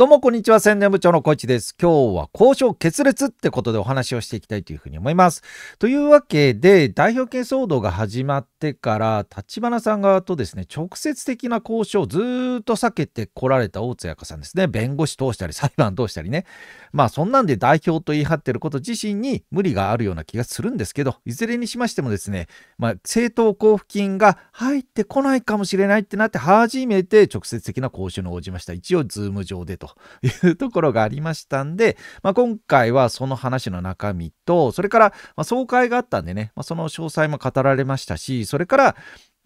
どうもこんにちは、宣伝部長の小市です。今日は交渉決裂ってことでお話をしていきたいというふうに思います。というわけで、代表権騒動が始まってから、立花さん側とですね、直接的な交渉をずっと避けてこられた大津彩香さんですね。弁護士通したり、裁判通したりね。まあそんなんで代表と言い張ってること自身に無理があるような気がするんですけど、いずれにしましてもですね、まあ政党交付金が入ってこないかもしれないってなって、初めて直接的な交渉に応じました。一応、ズーム上でと。というところがありましたんで、まあ、今回はその話の中身と、それから、ま総会があったんでね、まあ、その詳細も語られましたし、それから、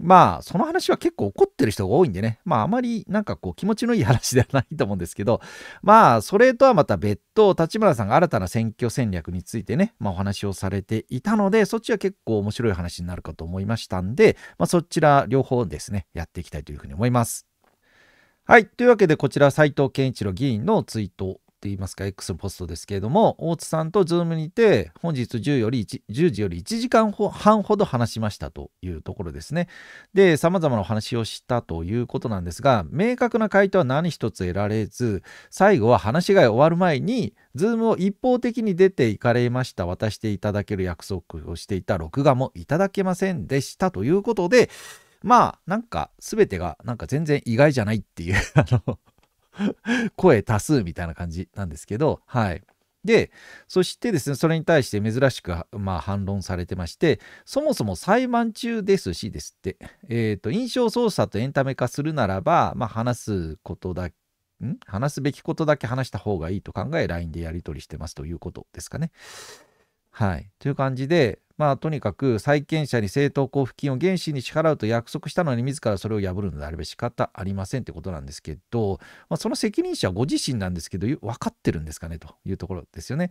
まあ、その話は結構怒ってる人が多いんでね、まあ、あまりなんかこう気持ちのいい話ではないと思うんですけど、まあ、それとはまた別途、立村さんが新たな選挙戦略についてね、まあ、お話をされていたので、そっちは結構面白い話になるかと思いましたんで、まあ、そちら両方ですね、やっていきたいというふうに思います。はい。というわけで、こちら、斎藤健一郎議員のツイートっていいますか、X ポストですけれども、大津さんとズームにて、本日10より 1, 0時より1時間半ほど話しましたというところですね。で、様々なお話をしたということなんですが、明確な回答は何一つ得られず、最後は話が終わる前に、ズームを一方的に出て行かれました、渡していただける約束をしていた録画もいただけませんでしたということで、まあなんか全てがなんか全然意外じゃないっていう あの声多数みたいな感じなんですけどはいでそしてですねそれに対して珍しく、まあ、反論されてましてそもそも裁判中ですしですって、えーと、と印象操作とエンタメ化するならば、まあ、話すことだけん話すべきことだけ話した方がいいと考え LINE でやり取りしてますということですかね。はい。という感じで、まあ、とにかく債権者に正当交付金を原資に支払うと約束したのに自らそれを破るのであれば仕方ありませんってことなんですけど、まあ、その責任者はご自身なんですけど分かってるんですかねというところですよね。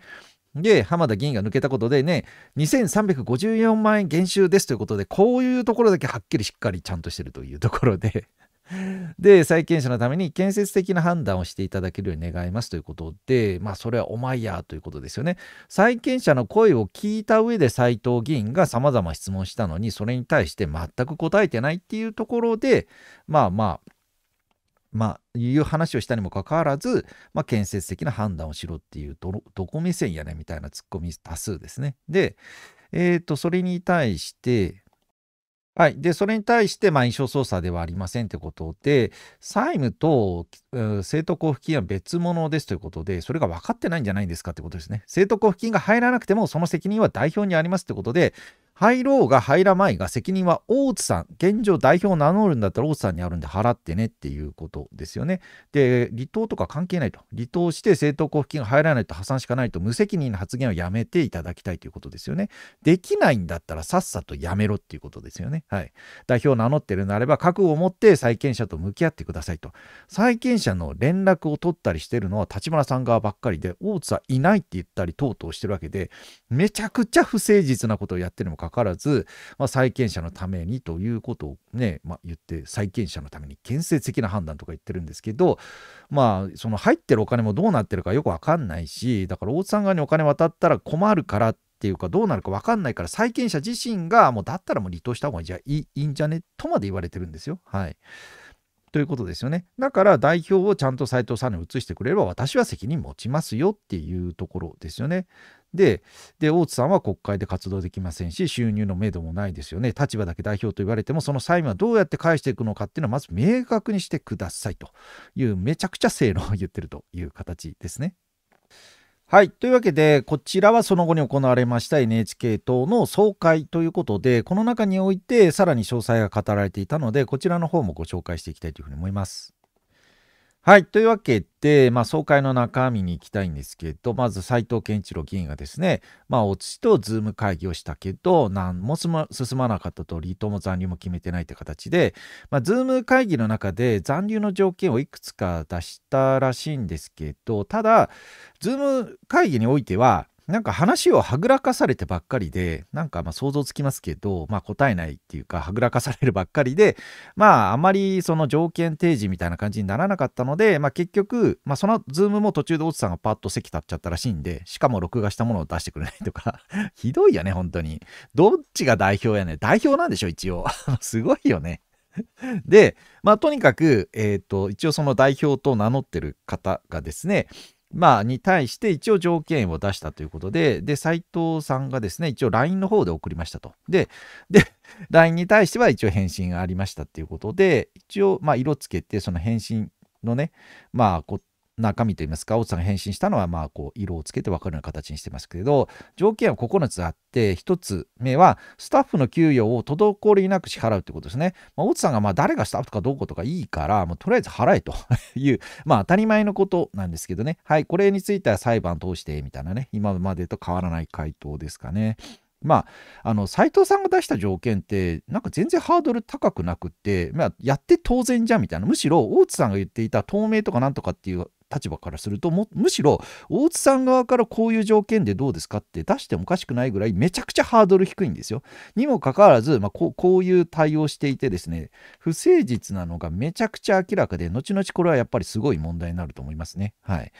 で、浜田議員が抜けたことでね、2354万円減収ですということで、こういうところだけはっきりしっかりちゃんとしてるというところで で、債権者のために建設的な判断をしていただけるように願いますということで、まあ、それはお前やということですよね。債権者の声を聞いた上で斎藤議員が様々質問したのに、それに対して全く答えてないっていうところで、まあまあ、まあ、いう話をしたにもかかわらず、まあ、建設的な判断をしろっていうど、どこ目線やねみたいなツッコミ多数ですね。で、えっ、ー、と、それに対して、はい、でそれに対して、まあ、印象操作ではありませんということで、債務と、政党交付金は別物ですということで、それが分かってないんじゃないんですかということですね。政党交付金が入らなくても、その責任は代表にありますということで、入ろうが入らまいが責任は大津さん現状代表を名乗るんだったら大津さんにあるんで払ってねっていうことですよね。で離党とか関係ないと離党して政党交付金が入らないと破産しかないと無責任な発言をやめていただきたいということですよね。できないんだったらさっさとやめろっていうことですよね。はい、代表を名乗ってるなれば覚悟を持って債権者と向き合ってくださいと債権者の連絡を取ったりしてるのは立花さん側ばっかりで大津はいないって言ったり等々してるわけでめちゃくちゃ不誠実なことをやってるにもかからず、まあ、債権者のためにということをね、まあ、言って債権者のために建設的な判断とか言ってるんですけどまあその入ってるお金もどうなってるかよく分かんないしだから大津さん側にお金渡ったら困るからっていうかどうなるか分かんないから債権者自身がもうだったらもう離党した方がいいじゃいいんじゃねとまで言われてるんですよ。はいということですよね。だから代表をちゃんと斎藤さんに移してくれれば私は責任持ちますよっていうところですよね。でで大津さんは国会で活動できませんし収入のめどもないですよね立場だけ代表と言われてもその債務はどうやって返していくのかっていうのはまず明確にしてくださいというめちゃくちゃ正論を言ってるという形ですね。はい。というわけで、こちらはその後に行われました NHK 党の総会ということで、この中においてさらに詳細が語られていたので、こちらの方もご紹介していきたいというふうに思います。はい。というわけで、まあ、総会の中身に行きたいんですけど、まず斎藤健一郎議員がですね、まあ、おつとズーム会議をしたけど、何も進まなかったと、離党も残留も決めてないって形で、まあ、ズーム会議の中で残留の条件をいくつか出したらしいんですけど、ただ、ズーム会議においては、なんか話をはぐらかされてばっかりで、なんかま想像つきますけど、まあ答えないっていうか、はぐらかされるばっかりで、まああまりその条件提示みたいな感じにならなかったので、まあ結局、まあそのズームも途中で大津さんがパッと席立っちゃったらしいんで、しかも録画したものを出してくれないとか、ひどいよね、本当に。どっちが代表やね代表なんでしょ、一応。すごいよね。で、まあ、とにかく、えっ、ー、と、一応その代表と名乗ってる方がですね、まあ、に対して一応条件を出したということで、で、斎藤さんがですね、一応 LINE の方で送りましたと。で、で、LINE に対しては一応返信がありましたっていうことで、一応、まあ、色つけて、その返信のね、まあ、中身といいますか、大津さんが返信したのは、まあ、こう、色をつけて分かるような形にしてますけれど、条件は9つあって、1つ目は、スタッフの給与を滞りなく支払うということですね。まあ、大津さんが、まあ、誰がスタッフとかどうこうとかいいから、とりあえず払えと いう、まあ、当たり前のことなんですけどね。はい、これについては裁判通して、みたいなね、今までと変わらない回答ですかね。まあ、あの、斎藤さんが出した条件って、なんか全然ハードル高くなくって、まあ、やって当然じゃんみたいな。むしろ、大津さんが言っていた透明とかなんとかっていう立場からするとむしろ大津さん側からこういう条件でどうですかって出してもおかしくないぐらいめちゃくちゃハードル低いんですよ。にもかかわらず、まあ、こういう対応していてですね不誠実なのがめちゃくちゃ明らかで後々これはやっぱりすごい問題になると思いますね。はい、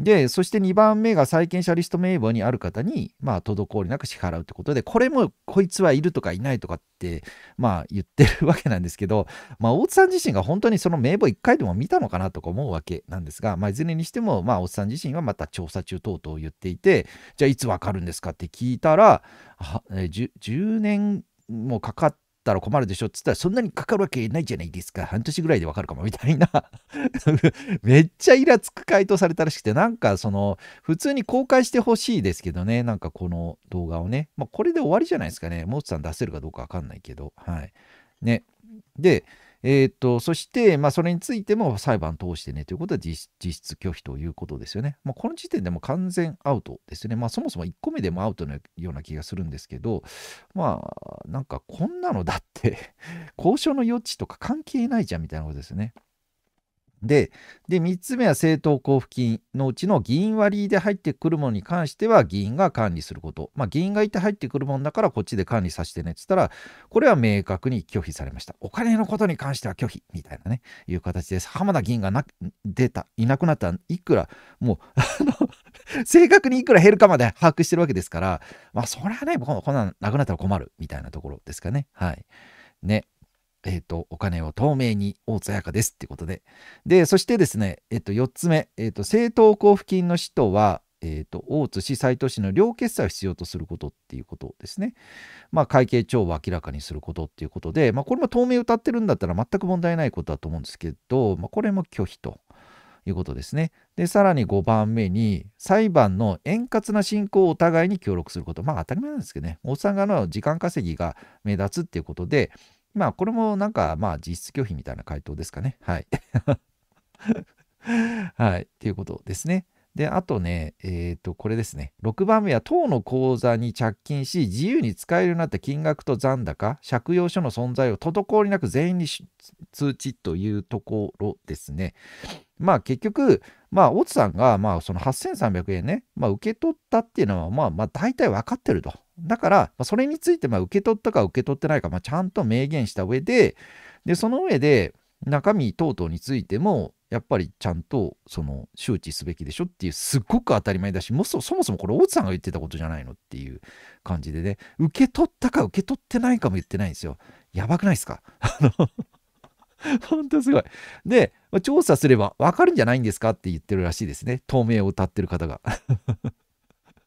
で、そして2番目が債権者リスト名簿にある方に、まあ、滞りなく支払うってことで、これもこいつはいるとかいないとかって、まあ、言ってるわけなんですけど、まあ、大津さん自身が本当にその名簿1回でも見たのかなとか思うわけなんですが、まあ、いずれにしても、まあ、大津さん自身はまた調査中等々言っていて、じゃあいつわかるんですかって聞いたら、10, 10年もかかっったら困るでしょっつったら、そんなにかかるわけないじゃないですか。半年ぐらいでわかるかも、みたいな めっちゃイラつく回答されたらしくて、なんかその、普通に公開してほしいですけどね、なんかこの動画をね。まあ、これで終わりじゃないですかね。モーツさん出せるかどうかわかんないけど、はい。ね。で、えー、と、そして、まあ、それについても裁判通してねということは実質拒否ということですよね。まあ、この時点でも完全アウトですね。まあ、そもそも1個目でもアウトのような気がするんですけど、まあ、なんかこんなのだって 交渉の余地とか関係ないじゃんみたいなことですよね。で、で、3つ目は政党交付金のうちの議員割で入ってくるものに関しては議員が管理すること。まあ、議員がいて入ってくるものだからこっちで管理させてねって言ったら、これは明確に拒否されました。お金のことに関しては拒否みたいなね、いう形です。浜田議員がな出た、いなくなったらいくら、もう、あの 正確にいくら減るかまで把握してるわけですから、まあ、それはね、こんなんなくなったら困るみたいなところですかね。はい。ね。えー、と、お金を透明に、大津彩香ですってことで。で、そしてですね、えー、と、4つ目、えー、と、政党交付金の使途は、えと、大津市、斎藤市の両決済を必要とすることっていうことですね。まあ、会計帳を明らかにすることっていうことで、まあ、これも透明歌ってるんだったら全く問題ないことだと思うんですけど、まあ、これも拒否と。いうことですね。で、さらに5番目に、裁判の円滑な進行をお互いに協力すること。まあ当たり前なんですけどね、おっさん側の時間稼ぎが目立つっていうことで、まあ、これもなんか、まあ、実質拒否みたいな回答ですかね。はい。はい。ということですね。で、あとね、えっ、ー、と、これですね。6番目は、当の口座に着金し、自由に使えるようになった金額と残高、借用書の存在を滞りなく全員に通知というところですね。まあ、結局、まあ、大津さんが、まあ、その8300円ね、まあ、受け取ったっていうのは、まあ、まあ、大体分かってると。だから、それについてまあ受け取ったか受け取ってないか、まあ、ちゃんと明言した上で、で、その上で、中身等々についても、やっぱりちゃんとその周知すべきでしょっていう、すっごく当たり前だし、もそそもそもこれ、大津さんが言ってたことじゃないのっていう感じでね、受け取ったか受け取ってないかも言ってないんですよ。やばくないですか あの本当すごい。で、調査すれば分かるんじゃないんですかって言ってるらしいですね。透明を歌ってる方が。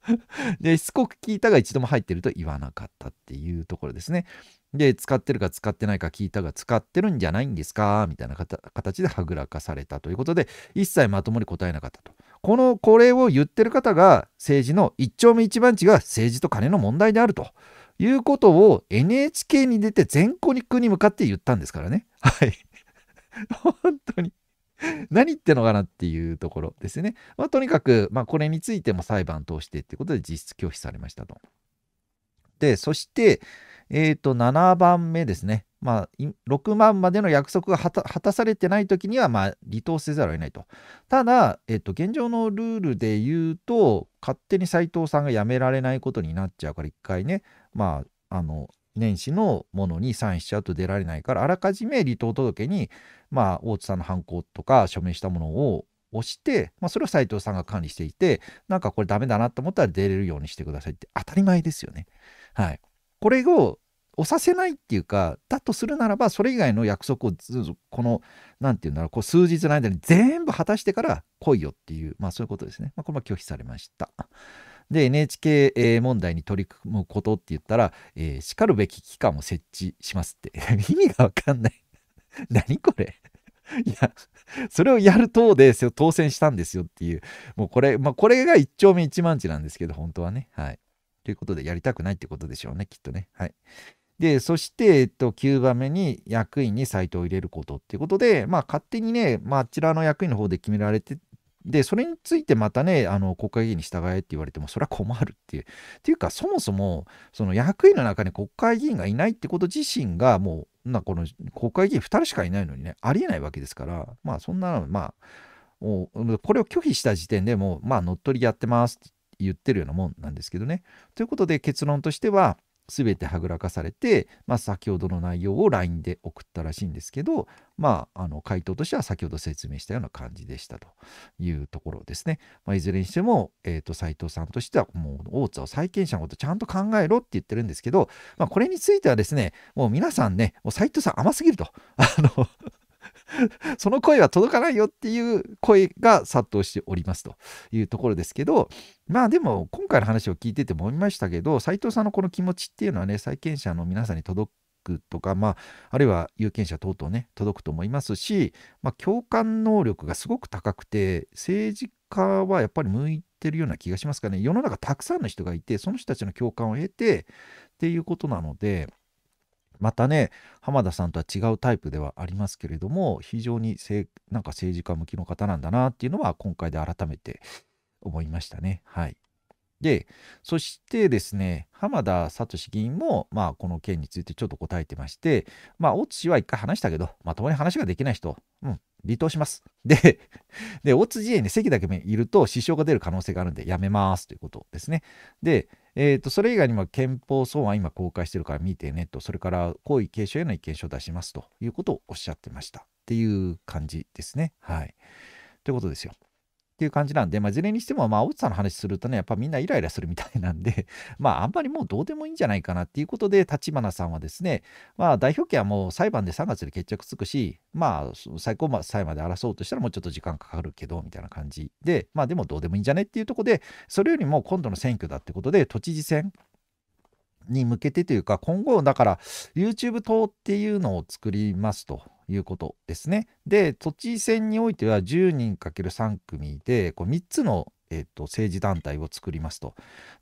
で、しつこく聞いたが一度も入ってると言わなかったっていうところですね。で、使ってるか使ってないか聞いたが使ってるんじゃないんですかみたいな形ではぐらかされたということで、一切まともに答えなかったと。この、これを言ってる方が政治の一丁目一番地が政治と金の問題であると。いうことを NHK に出て全国に向かって言ったんですからね。はい。本当に。何言ってんのかなっていうところですね。まあ、とにかく、まあ、これについても裁判通してっていうことで実質拒否されましたと。で、そして、えっ、ー、と、7番目ですね。まあ、6万までの約束が果たされてない時には、まあ、離党せざるを得ないと。ただ、えっと、現状のルールで言うと、勝手に斎藤さんが辞められないことになっちゃうから、一回ね、まあ、あの、年始のものにサインしちゃうと出られないからあらかじめ離党届に、まあ、大津さんの犯行とか署名したものを押して、まあ、それを斎藤さんが管理していてなんかこれダメだなと思ったら出れるようにしてくださいって当たり前ですよね。はい、これを押させないっていうかだとするならばそれ以外の約束をこの何て言うんだろうこう数日の間に全部果たしてから来いよっていう、まあ、そういうことですね。まあ、これも拒否されました。で NHK 問題に取り組むことって言ったら、えー、しかるべき機関を設置しますって 意味がわかんない 何これいやそれをやる党で当選したんですよっていうもうこれ、まあ、これが一丁目一万地なんですけど本当はねはいということでやりたくないってことでしょうねきっとねはいでそして、えっと、9番目に役員にサイトを入れることっていうことで、まあ、勝手にね、まあ、あちらの役員の方で決められてで、それについてまたね、あの、国会議員に従えって言われても、それは困るっていう。っていうか、そもそも、その役員の中に国会議員がいないってこと自身が、もう、なこの国会議員2人しかいないのにね、ありえないわけですから、まあ、そんなの、まあ、もうこれを拒否した時点でもう、まあ、乗っ取りやってますって言ってるようなもんなんですけどね。ということで、結論としては、全てはぐらかされて、まあ、先ほどの内容を LINE で送ったらしいんですけど、まあ、あの回答としては先ほど説明したような感じでしたというところですね。まあ、いずれにしても、えーと、斉藤さんとしてはもう大津を債権者のことちゃんと考えろって言ってるんですけど、まあ、これについてはですねもう皆さんねもう斉藤さん甘すぎると。あの その声は届かないよっていう声が殺到しておりますというところですけど、まあでも今回の話を聞いてて思いましたけど、斉藤さんのこの気持ちっていうのはね、債権者の皆さんに届くとか、まあ、あるいは有権者等々ね、届くと思いますし、まあ、共感能力がすごく高くて、政治家はやっぱり向いてるような気がしますかね。世の中たくさんの人がいて、その人たちの共感を得てっていうことなので、またね浜田さんとは違うタイプではありますけれども非常になんか政治家向きの方なんだなっていうのは今回で改めて思いましたね。はい、でそしてですね浜田聡議員も、まあ、この件についてちょっと答えてまして、まあ、大津氏は一回話したけどまともに話ができない人、うん、離党します。で、で、大津自衛に席だけいると支障が出る可能性があるんで、やめますということですね。で、えっ、ー、と、それ以外にも憲法草案今公開してるから見てねと、それから皇位継承への意見書を出しますということをおっしゃってましたっていう感じですね。はい。ということですよ。っていう感じなんで、まあ、いずれにしても、まあ、大津さんの話するとね、やっぱみんなイライラするみたいなんで、まあ、あんまりもうどうでもいいんじゃないかなっていうことで、立花さんはですね、まあ、代表権はもう裁判で3月で決着つくし、まあ、最高裁まで争うとしたらもうちょっと時間かかるけど、みたいな感じで、まあ、でもどうでもいいんじゃねっていうとこで、それよりも今度の選挙だってことで、都知事選、に向けてというか、今後、だから YouTube 等っていうのを作りますということですね。で、都知事選においては10人 ×3 組で、こう3つのえーと、政治団体を作りますと。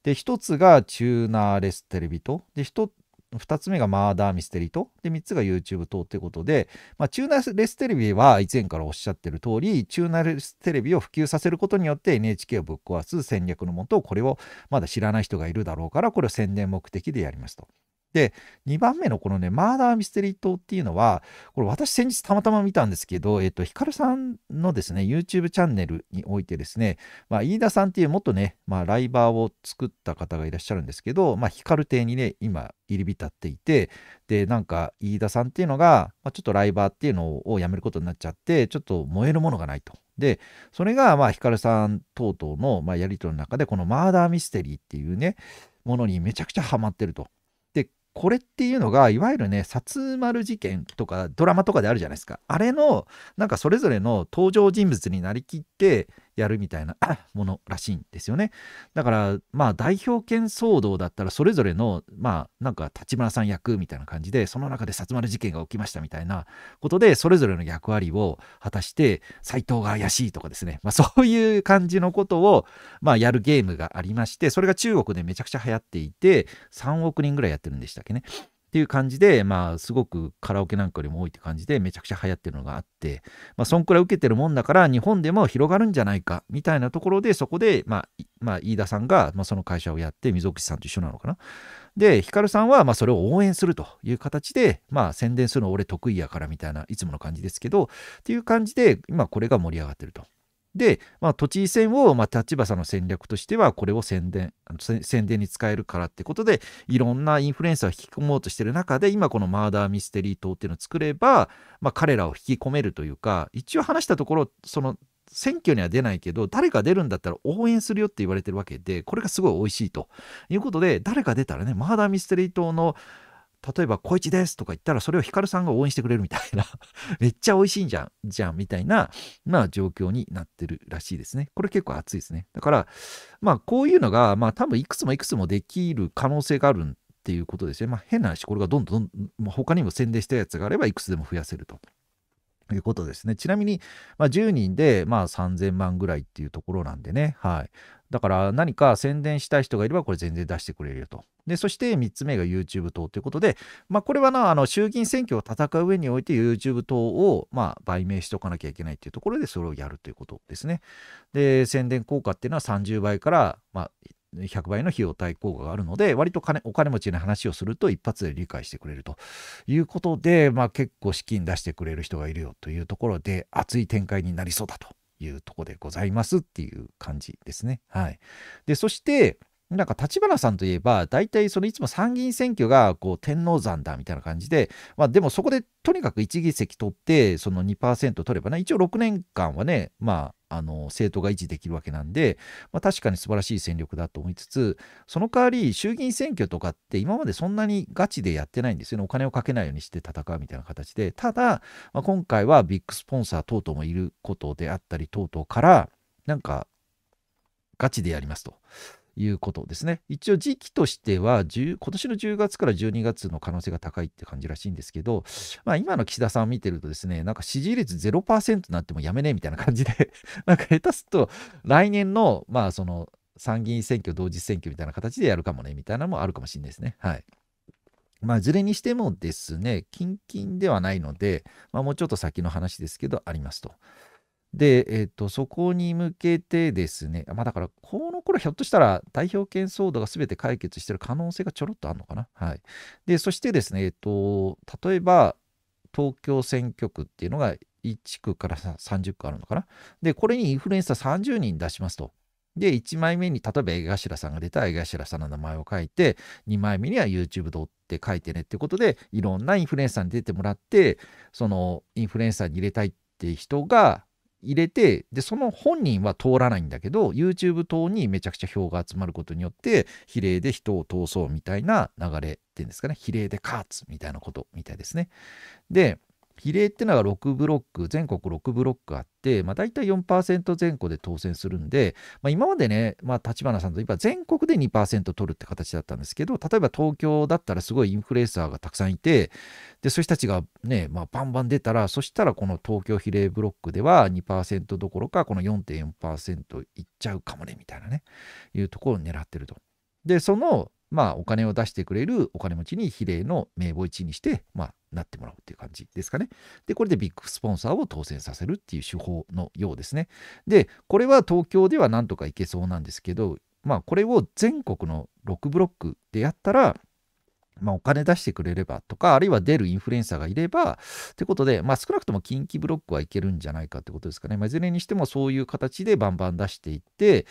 で、1つがチューナーレステレビと、で、一2つ目がマーダーミステリーと、で、3つが YouTube 等いうことで、まあ、チューナレステレビは以前からおっしゃってる通り、チューナレステレビを普及させることによって NHK をぶっ壊す戦略のもと、これをまだ知らない人がいるだろうから、これを宣伝目的でやりますと。で、2番目のこのね、マーダーミステリー島っていうのは、これ私先日たまたま見たんですけど、えっと、ヒカルさんのですね、YouTube チャンネルにおいてですね、まあ、飯田さんっていう元ね、まあ、ライバーを作った方がいらっしゃるんですけど、まあ、ヒカル亭にね、今、入り浸っていて、で、なんか、飯田さんっていうのが、まあ、ちょっとライバーっていうのをやめることになっちゃって、ちょっと燃えるものがないと。で、それが、まあ、ヒカルさん等々の、まあ、やり取りの中で、このマーダーミステリーっていうね、ものにめちゃくちゃハマってると。これっていうのが、いわゆるね、薩丸事件とかドラマとかであるじゃないですか。あれの、なんかそれぞれの登場人物になりきって、やるみたいな ものらしいんですよね。だからまあ代表権騒動だったらそれぞれのまあなんか立花さん役みたいな感じでその中で薩丸事件が起きましたみたいなことでそれぞれの役割を果たして斎藤が怪しいとかですね、まあ、そういう感じのことをまあやるゲームがありましてそれが中国でめちゃくちゃ流行っていて3億人ぐらいやってるんでしたっけね。っていう感じで、まあ、すごくカラオケなんかよりも多いって感じで、めちゃくちゃ流行ってるのがあって、まあ、そんくらい受けてるもんだから、日本でも広がるんじゃないか、みたいなところで、そこで、まあ、まあ、飯田さんが、まあ、その会社をやって、溝口さんと一緒なのかな。で、ヒカルさんは、まあ、それを応援するという形で、まあ、宣伝するの俺得意やからみたいな、いつもの感じですけど、っていう感じで、今これが盛り上がってると。で、まあ、都知事選を、まあ、立場さんの戦略としては、これを宣伝、宣伝に使えるからってことで、いろんなインフルエンサーを引き込もうとしてる中で、今このマーダーミステリー党っていうのを作れば、まあ、彼らを引き込めるというか、一応話したところ、その、選挙には出ないけど、誰か出るんだったら応援するよって言われてるわけで、これがすごい美味しいということで、誰か出たらね、マーダーミステリー党の、例えば、小一ですとか言ったら、それをヒカルさんが応援してくれるみたいな めっちゃ美味しいんじゃん、じゃん、みたいな、まあ、状況になってるらしいですね。これ結構熱いですね。だから、まあ、こういうのが、まあ、多分いくつもいくつもできる可能性があるっていうことですね。まあ、変な話、これがどんどん、まあ、他にも宣伝したやつがあれば、いくつでも増やせると。いうことですね。ちなみに、まあ、10人で、まあ、3000万ぐらいっていうところなんでね。はい。だから何か宣伝したい人がいればこれ全然出してくれるよと。で、そして3つ目が YouTube 等ということで、まあこれはな、あの衆議院選挙を戦う上において YouTube 等をまあ売名しておかなきゃいけないっていうところでそれをやるということですね。で、宣伝効果っていうのは30倍からまあ100倍の費用対効果があるので、割と金お金持ちの話をすると一発で理解してくれるということで、まあ結構資金出してくれる人がいるよというところで熱い展開になりそうだというとこでございますっていう感じですね。はい。で、そして、なんか立花さんといえば、大体そのいつも参議院選挙がこう天王山だみたいな感じで、まあでもそこでとにかく1議席取って、その2%取ればね、一応6年間はね、まああの政党が維持できるわけなんで、まあ、確かに素晴らしい戦力だと思いつつその代わり衆議院選挙とかって今までそんなにガチでやってないんですよねお金をかけないようにして戦うみたいな形でただ、まあ、今回はビッグスポンサー等々もいることであったり等々からなんかガチでやりますと。いうことですね。一応時期としては今年の10月から12月の可能性が高いって感じらしいんですけど、まあ、今の岸田さんを見てるとですね、なんか支持率0%になってもやめねえみたいな感じで なんか下手すと来年の、まあその参議院選挙同時選挙みたいな形でやるかもねみたいなのもあるかもしれないですね。はい。まあ、ずれにしてもですね、近々ではないので、まあ、もうちょっと先の話ですけど、ありますと。で、えーと、そこに向けてですね、まあ、だからこの頃ひょっとしたら代表権騒動が全て解決してる可能性がちょろっとあるのかな。はい、でそしてですね、えーと、例えば東京選挙区っていうのが1区から30区あるのかな。で、これにインフルエンサー30人出しますと。で、1枚目に例えば江頭さんが出た江頭さんの名前を書いて、2枚目には YouTube でって書いてねってことで、いろんなインフルエンサーに出てもらって、そのインフルエンサーに入れたいって人が入れてでその本人は通らないんだけど YouTube 等にめちゃくちゃ票が集まることによって比例で人を通そうみたいな流れっていうんですかね比例で勝つみたいなことみたいですね。で比例ってのが6ブロック、全国6ブロックあって、まあ、大体4%前後で当選するんで、まあ、今までね、まあ、立花さんといえば全国で2%取るって形だったんですけど、例えば東京だったらすごいインフルエンサーがたくさんいて、で、そういう人たちがね、まあ、バンバン出たら、そしたらこの東京比例ブロックでは2%どころか、この4.4%いっちゃうかもね、みたいなね、いうところを狙ってると。で、そのまあ、お金を出してくれるお金持ちに比例の名簿1にして、まあ、なってもらうっていう感じですかね。で、これでビッグスポンサーを当選させるっていう手法のようですね。で、これは東京ではなんとかいけそうなんですけど、まあ、これを全国の6ブロックでやったら、まあ、お金出してくれればとか、あるいは出るインフルエンサーがいれば、ということで、まあ、少なくとも近畿ブロックはいけるんじゃないかってことですかね。まあ、いずれにしてもそういう形でバンバン出していって、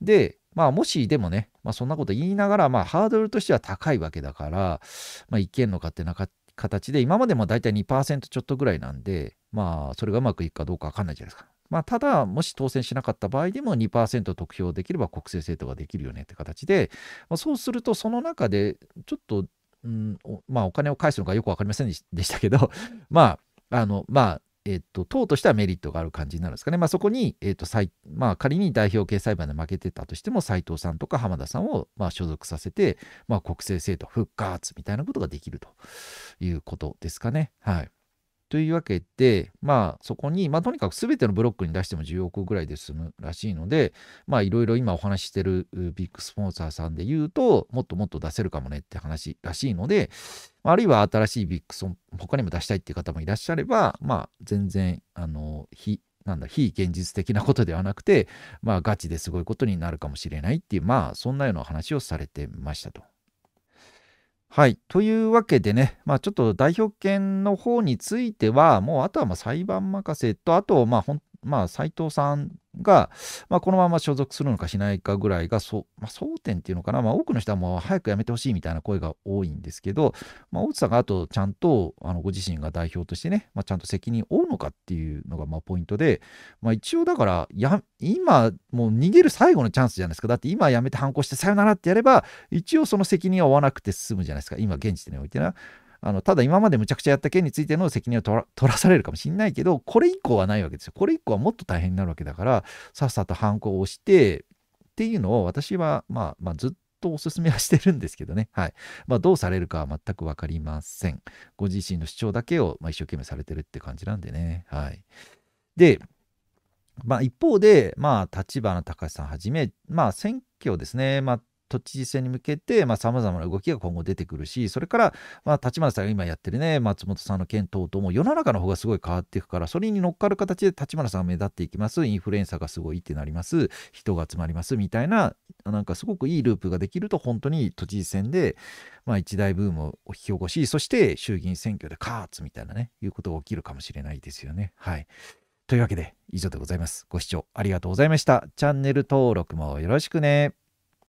で、まあもしでもね、まあ、そんなこと言いながら、まあハードルとしては高いわけだから、まあけんのかってなか形で、今までもだいたい2%ちょっとぐらいなんで、まあそれがうまくいくかどうかわかんないじゃないですか。まあただ、もし当選しなかった場合でも2%得票できれば国政政党ができるよねって形で、まあ、そうするとその中でちょっと、うん、まあお金を返すのかよくわかりませんでしたけど、まあ、あの、まあ、えっと、党としてはメリットがある感じになるんですかね。まあ、そこに、えっとまあ、仮に代表系裁判で負けてたとしても、斎藤さんとか浜田さんを、まあ、所属させて、まあ、国政政党復活みたいなことができるということですかね。はい。というわけで、まあ、そこに、まあ、とにかく全てのブロックに出しても10億ぐらいで済むらしいので、まあ、いろいろ今お話ししてるビッグスポンサーさんで言うと、もっともっと出せるかもねって話らしいので、あるいは新しいビッグスポン、他にも出したいっていう方もいらっしゃれば、まあ、全然、あの、非、なんだ、非現実的なことではなくて、まあ、ガチですごいことになるかもしれないっていう、まあ、そんなような話をされてましたと。はい。というわけでね、まあ、ちょっと代表権の方については、もうあとはま裁判任せと、あと、まあ、本まあ、斎藤さんが、まあ、このまま所属するのかしないかぐらいが、そまあ、争点っていうのかな、まあ、多くの人はもう早く辞めてほしいみたいな声が多いんですけど、まあ、大津さんがあとちゃんとあのご自身が代表としてね、まあ、ちゃんと責任を負うのかっていうのがまあポイントで、まあ、一応だからや、今、もう逃げる最後のチャンスじゃないですか。だって今辞めて反抗してさよならってやれば、一応その責任は負わなくて済むじゃないですか。今、現時点においてな。あのただ今までむちゃくちゃやった件についての責任を取らされるかもしれないけどこれ以降はないわけですよこれ以降はもっと大変になるわけだからさっさと犯行をしてっていうのを私は、まあ、まあずっととお勧めはしてるんですけどね。はい。まあ、どうされるかは全く分かりません。ご自身の主張だけを、まあ、一生懸命されてるって感じなんでね。はい。で、まあ、一方で、まあ、立花隆さんはじめ、まあ、選挙ですね。まあ、都知事選に向けて、まあ、様々な動きが今後出てくるし、それから、まあ、立花さんが今やってるね、松本さんの件等々も世の中の方がすごい変わっていくから、それに乗っかる形で立花さんが目立っていきます、インフルエンサーがすごいってなります、人が集まります、みたいな、なんかすごくいいループができると、本当に都知事選で、まあ、一大ブームを引き起こし、そして衆議院選挙でカーみたいなね、いうことが起きるかもしれないですよね。はい。というわけで以上でございます。ご視聴ありがとうございました。チャンネル登録もよろしくね。